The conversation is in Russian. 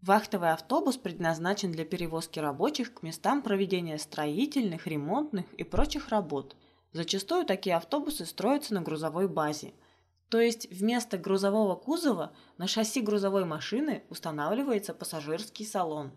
Вахтовый автобус предназначен для перевозки рабочих к местам проведения строительных, ремонтных и прочих работ. Зачастую такие автобусы строятся на грузовой базе. То есть вместо грузового кузова на шасси грузовой машины устанавливается пассажирский салон.